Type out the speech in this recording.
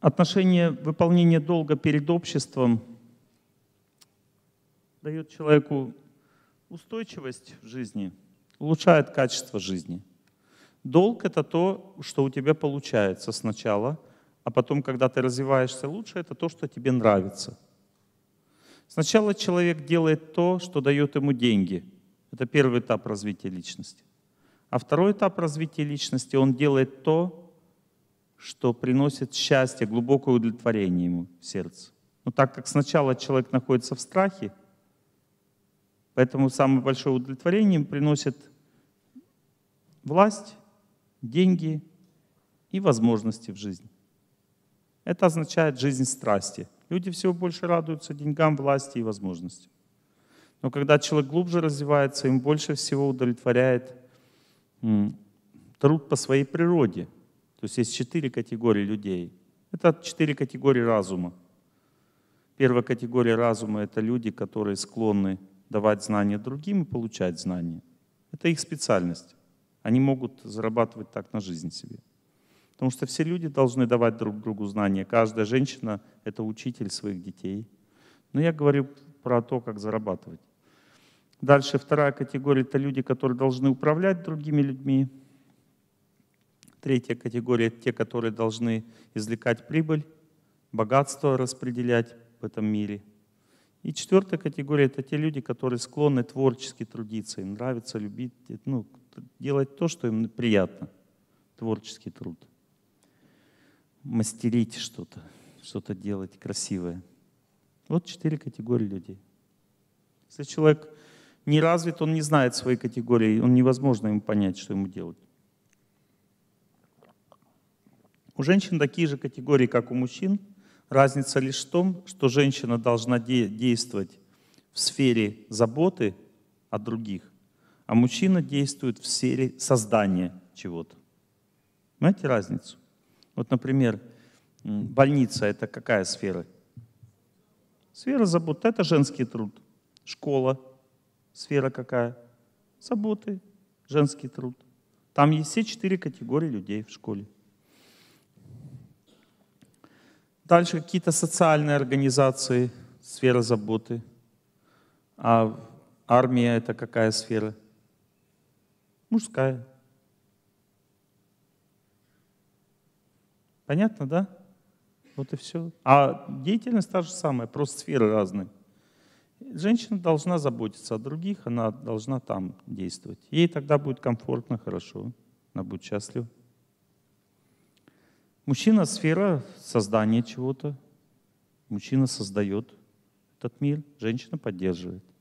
отношение выполнения долга перед обществом дает человеку устойчивость в жизни, улучшает качество жизни. Долг — это то, что у тебя получается сначала, а потом, когда ты развиваешься лучше, это то, что тебе нравится. Сначала человек делает то, что дает ему деньги. Это первый этап развития личности. А второй этап развития личности, он делает то, что приносит счастье, глубокое удовлетворение ему в сердце. Но так как сначала человек находится в страхе, поэтому самое большое удовлетворение ему приносит власть, деньги и возможности в жизни. Это означает жизнь страсти. Люди всего больше радуются деньгам, власти и возможностям. Но когда человек глубже развивается, им больше всего удовлетворяет труд по своей природе – то есть есть четыре категории людей. Это четыре категории разума. Первая категория разума — это люди, которые склонны давать знания другим и получать знания. Это их специальность. Они могут зарабатывать так на жизнь себе. Потому что все люди должны давать друг другу знания. Каждая женщина — это учитель своих детей. Но я говорю про то, как зарабатывать. Дальше вторая категория — это люди, которые должны управлять другими людьми. Третья категория – те, которые должны извлекать прибыль, богатство распределять в этом мире. И четвертая категория – это те люди, которые склонны творчески трудиться, им нравится любить, ну, делать то, что им приятно. Творческий труд. Мастерить что-то, что-то делать красивое. Вот четыре категории людей. Если человек не развит, он не знает свои категории, он невозможно ему понять, что ему делать. У женщин такие же категории, как у мужчин. Разница лишь в том, что женщина должна де действовать в сфере заботы о других, а мужчина действует в сфере создания чего-то. Знаете разницу? Вот, например, больница — это какая сфера? Сфера заботы — это женский труд. Школа — сфера какая? Заботы, женский труд. Там есть все четыре категории людей в школе. Дальше какие-то социальные организации, сфера заботы. А армия это какая сфера? Мужская. Понятно, да? Вот и все. А деятельность та же самая, просто сферы разные. Женщина должна заботиться о других, она должна там действовать. Ей тогда будет комфортно, хорошо, она будет счастлива. Мужчина — сфера создания чего-то. Мужчина создает этот мир, женщина поддерживает.